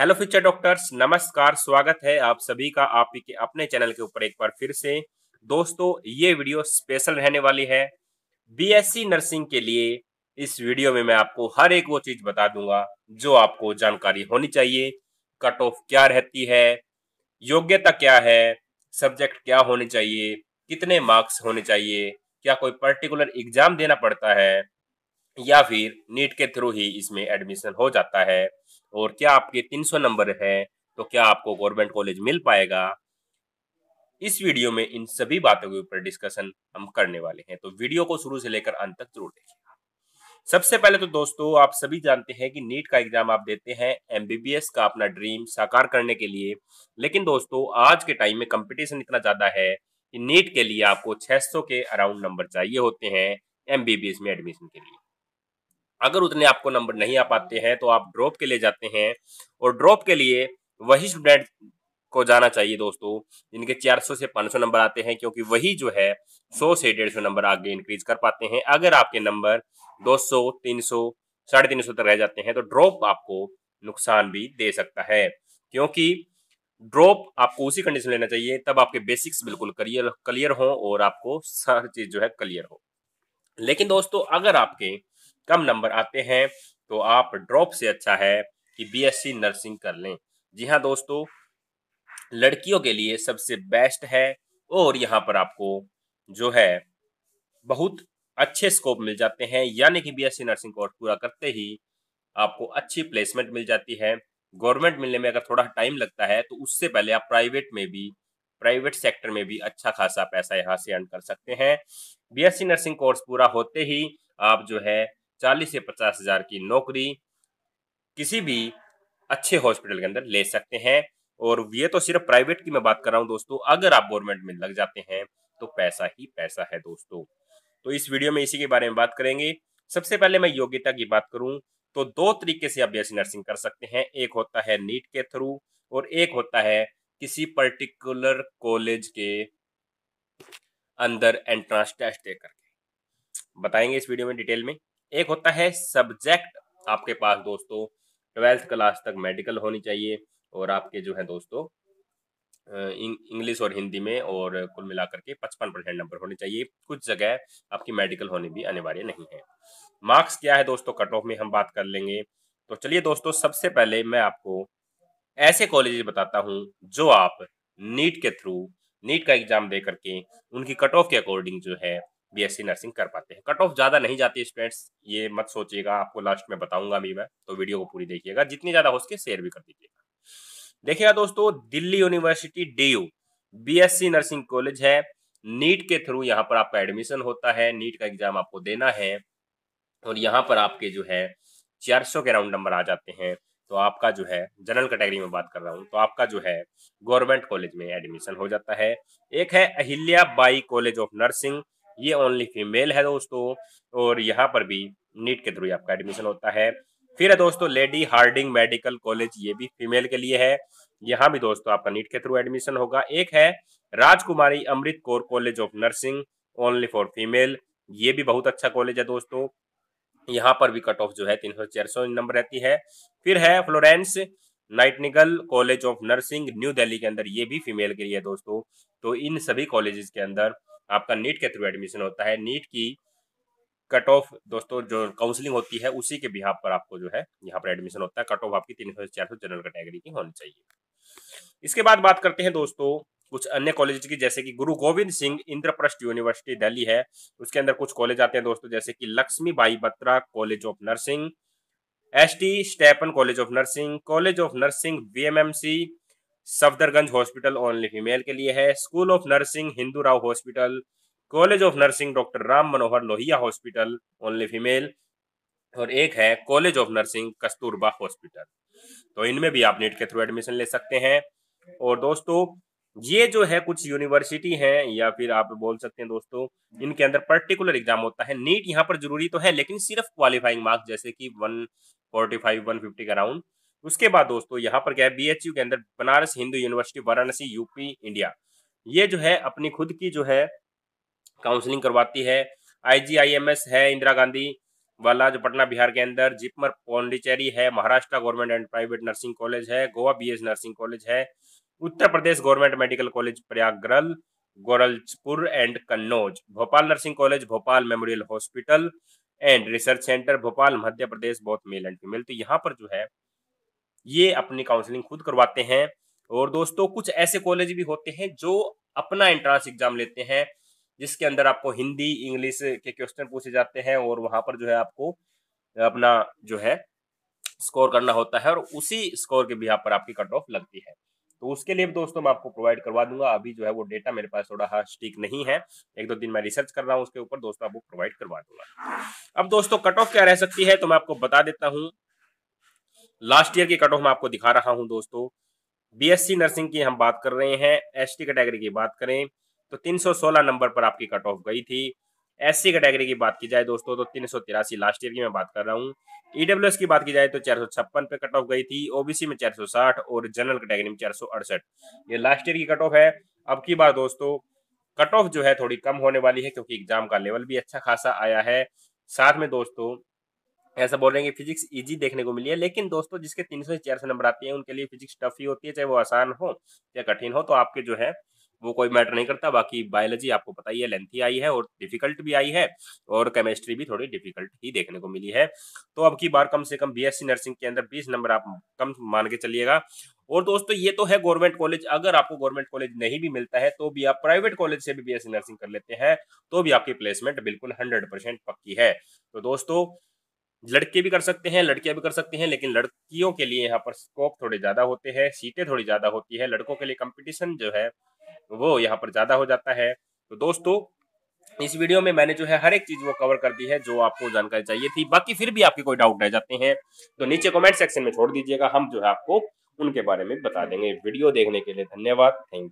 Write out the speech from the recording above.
hello future doctors नमस्कार स्वागत है आप सभी का आप ही के अपने चैनल के ऊपर एक बार फिर से दोस्तों ये वीडियो स्पेशल रहने वाली है बीएससी नर्सिंग के लिए इस वीडियो में मैं आपको हर एक वो चीज बता दूंगा जो आपको जानकारी होनी चाहिए कट ऑफ क्या रहती है योग्यता क्या है सब्जेक्ट क्या होने चाहिए कितने मार्क्स होने चाहिए क्या कोई पर्टिकुलर एग्जाम देना पड़ता है या फिर नीट के थ्रू ही इसमें एडमिशन हो जाता है और क्या आपके 300 नंबर है तो क्या आपको गवर्नमेंट कॉलेज मिल पाएगा इस वीडियो में इन सभी बातों के ऊपर डिस्कशन हम करने वाले हैं तो वीडियो को शुरू से लेकर अंत तक जरूर देखिएगा सबसे पहले तो दोस्तों आप सभी जानते हैं कि नीट का एग्जाम आप देते हैं एमबीबीएस का अपना ड्रीम साकार करने के लिए लेकिन दोस्तों आज के टाइम में कंपटीशन इतना ज्यादा है कि नीट के लिए आपको 600 के अराउंड नंबर चाहिए होते हैं एमबीबीएस में एडमिशन के लिए अगर उतने आपको नंबर नहीं आ पाते हैं तो आप ड्रॉप के लिए जाते हैं और ड्रॉप के लिए वही स्टूडेंट को जाना चाहिए दोस्तों जिनके 400 से 500 नंबर आते हैं क्योंकि वही जो है 100 से 150 नंबर आगे इंक्रीज कर पाते हैं अगर आपके नंबर 200, 300, साढ़े तीन सौ तक रह जाते हैं तो ड्रॉप आपको नुकसान भी दे सकता है क्योंकि ड्रॉप आपको उसी कंडीशन लेना चाहिए तब आपके बेसिक्स बिल्कुल क्लियर क्लियर हों और आपको सारी चीज जो है क्लियर हो लेकिन दोस्तों अगर आपके कम नंबर आते हैं तो आप ड्रॉप से अच्छा है कि बीएससी नर्सिंग कर लें जी हाँ दोस्तों लड़कियों के लिए सबसे बेस्ट है और यहाँ पर आपको जो है बहुत अच्छे स्कोप मिल जाते हैं यानी कि बीएससी नर्सिंग कोर्स पूरा करते ही आपको अच्छी प्लेसमेंट मिल जाती है गवर्नमेंट मिलने में अगर थोड़ा टाइम लगता है तो उससे पहले आप प्राइवेट में भी प्राइवेट सेक्टर में भी अच्छा खासा पैसा यहाँ से अर्न कर सकते हैं बीएससी नर्सिंग कोर्स पूरा होते ही आप जो है चालीस से पचास हजार की नौकरी किसी भी अच्छे हॉस्पिटल के अंदर ले सकते हैं और ये तो सिर्फ प्राइवेट की मैं बात कर रहा हूँ दोस्तों अगर आप गवर्नमेंट में लग जाते हैं तो पैसा ही पैसा है दोस्तों तो इस वीडियो में इसी के बारे में बात करेंगे सबसे पहले मैं योग्यता की बात करूं तो दो तरीके से आप बी नर्सिंग कर सकते हैं एक होता है नीट के थ्रू और एक होता है किसी पर्टिकुलर कॉलेज के अंदर एंट्रांस टेस्ट देकर बताएंगे इस वीडियो में डिटेल में एक होता है सब्जेक्ट आपके पास दोस्तों ट्वेल्थ क्लास तक मेडिकल होनी चाहिए और आपके जो है दोस्तों इंग्लिश और हिंदी में और कुल मिलाकर के पचपन परसेंट नंबर होने चाहिए कुछ जगह आपकी मेडिकल होने भी अनिवार्य नहीं है मार्क्स क्या है दोस्तों कट ऑफ में हम बात कर लेंगे तो चलिए दोस्तों सबसे पहले मैं आपको ऐसे कॉलेजेस बताता हूँ जो आप नीट के थ्रू नीट का एग्जाम दे करके उनकी कट ऑफ के अकॉर्डिंग जो है बीएससी नर्सिंग कर पाते हैं कट ऑफ ज़्यादा नहीं जाती स्टूडेंट्स ये मत सोचिएगा आपको लास्ट में बताऊंगा भी मैं तो वीडियो को पूरी देखिएगा जितनी ज़्यादा हो सके शेयर भी कर दीजिएगा देखिएगा दोस्तों Delhi university D U BSc nursing college है नीट के थ्रू यहाँ पर आपका एडमिशन होता है नीट का एग्जाम आपको देना है और यहाँ पर आपके जो है चार सौ के राउंड नंबर आ जाते हैं तो आपका जो है जनरल कैटेगरी में बात कर रहा हूँ तो आपका जो है गवर्नमेंट कॉलेज में एडमिशन हो जाता है एक है Ahilya Bai college of nursing ये ओनली फीमेल है दोस्तों और यहाँ पर भी नीट के थ्रू आपका एडमिशन होता है फिर है दोस्तों लेडी हार्डिंग मेडिकल कॉलेज ये भी फीमेल के लिए है यहाँ भी दोस्तों आपका नीट के थ्रू एडमिशन होगा एक है Rajkumari Amrit Kaur college of nursing only for female ये भी बहुत अच्छा कॉलेज है दोस्तों यहाँ पर भी कट ऑफ जो है तीन सौ चार सौ नंबर रहती है फिर है Florence Nightingale college of nursing New Delhi के अंदर ये भी फीमेल के लिए है दोस्तों तो इन सभी कॉलेजेस के अंदर आपका नीट के थ्रू एडमिशन होता है नीट की कट ऑफ दोस्तों जो काउंसलिंग होती है उसी के बिहार पर आपको जो है यहाँ पर एडमिशन होता है कट ऑफ आपकी तीन सौ चार सौ जनरल कैटेगरी की होनी चाहिए इसके बाद बात करते हैं दोस्तों कुछ अन्य कॉलेज की जैसे कि गुरु गोविंद सिंह इंद्रप्रस्थ यूनिवर्सिटी दिल्ली है उसके अंदर कुछ कॉलेज आते हैं दोस्तों जैसे कि Lakshmi Bai Batra college of nursing S T Stephen college of nursing college of nursing VMMC Safdarjung hospital only female के लिए है school of nursing Hindu Rao hospital college of nursing doctor Ram Manohar Lohia hospital only female और एक है college of nursing Kasturba hospital तो इनमें भी आप नीट के थ्रू एडमिशन ले सकते हैं और दोस्तों ये जो है कुछ यूनिवर्सिटी हैं या फिर आप बोल सकते हैं दोस्तों इनके अंदर पर्टिकुलर एग्जाम होता है नीट यहाँ पर जरूरी तो है लेकिन सिर्फ क्वालिफाइंग मार्क्स जैसे कि 145 150 का अराउंड उसके बाद दोस्तों यहाँ पर क्या है बी के अंदर Banaras Hindu university Varanasi UP India ये जो है अपनी खुद की जो है काउंसलिंग करवाती है आईजीआईएमएस है इंदिरा गांधी वाला जो पटना बिहार के अंदर जिपमर पौंडीचेरी है Maharashtra government and private nursing college है गोवा बी नर्सिंग कॉलेज है Uttar Pradesh government medical college Prayagraj Gorakhpur and Kannauj Bhopal nursing college Bhopal memorial hospital and research centre Bhopal Madhya Pradesh बहुत मेल एंड फीमेल तो यहाँ पर जो है ये अपनी काउंसलिंग खुद करवाते हैं और दोस्तों कुछ ऐसे कॉलेज भी होते हैं जो अपना एंट्रांस एग्जाम लेते हैं जिसके अंदर आपको हिंदी इंग्लिश के क्वेश्चन पूछे जाते हैं और वहां पर जो है आपको अपना जो है स्कोर करना होता है और उसी स्कोर के बिहार पर आपकी कट ऑफ लगती है तो उसके लिए दोस्तों मैं आपको प्रोवाइड करवा दूंगा अभी जो है वो डेटा मेरे पास थोड़ा स्टीक हाँ स्टिक नहीं है एक दो दिन मैं रिसर्च कर रहा हूँ उसके ऊपर दोस्तों आपको प्रोवाइड करवा दूंगा अब दोस्तों कट ऑफ क्या रह सकती है तो मैं आपको बता देता हूँ लास्ट ईयर की कट ऑफ मैं आपको दिखा रहा हूं दोस्तों बीएससी नर्सिंग की हम बात कर रहे हैं एसटी कैटेगरी की बात करें तो 316 नंबर पर आपकी कट ऑफ गई थी एससी कैटेगरी की बात की जाए दोस्तों तो तीन लास्ट ईयर की मैं बात कर रहा हूँ ईडब्ल्यू e की बात की जाए तो चार पे कट ऑफ गई थी ओबीसी में 460 और जनरल कैटेगरी में चार ये लास्ट ईयर की कट ऑफ है अब की बार दोस्तों कट ऑफ जो है थोड़ी कम होने वाली है क्योंकि एग्जाम का लेवल भी अच्छा खासा आया है साथ में दोस्तों ऐसा बोल रहे हैं कि फिजिक्स इजी देखने को मिली है लेकिन दोस्तों जिसके तीन सौ चार सौ नंबर आते हैं उनके लिए फिजिक्स टफ ही होती है चाहे वो आसान हो या कठिन हो तो आपके जो है वो कोई मैटर नहीं करता बाकी बायोलॉजी आपको पता ही है लेंथी आई है और डिफिकल्ट भी आई है और केमिस्ट्री भी थोड़ी डिफिकल्ट ही देखने को मिली है तो अब की बार कम से कम बीएससी नर्सिंग के अंदर 20 नंबर आप कम मान के चलिएगा और दोस्तों ये तो है गवर्नमेंट कॉलेज अगर आपको गवर्नमेंट कॉलेज नहीं भी मिलता है तो भी आप प्राइवेट कॉलेज से भी बी नर्सिंग कर लेते हैं तो भी आपकी प्लेसमेंट बिल्कुल हंड्रेड पक्की है तो दोस्तों लड़के भी कर सकते हैं लड़कियां भी कर सकते हैं लेकिन लड़कियों के लिए यहाँ पर स्कोप थोड़े ज़्यादा होते हैं सीटें थोड़ी ज़्यादा होती है लड़कों के लिए कंपटीशन जो है वो यहाँ पर ज़्यादा हो जाता है तो दोस्तों इस वीडियो में मैंने जो है हर एक चीज वो कवर कर दी है जो आपको जानकारी चाहिए थी बाकी फिर भी आपके कोई डाउट रह जाते हैं तो नीचे कॉमेंट सेक्शन में छोड़ दीजिएगा हम जो है आपको उनके बारे में बता देंगे वीडियो देखने के लिए धन्यवाद थैंक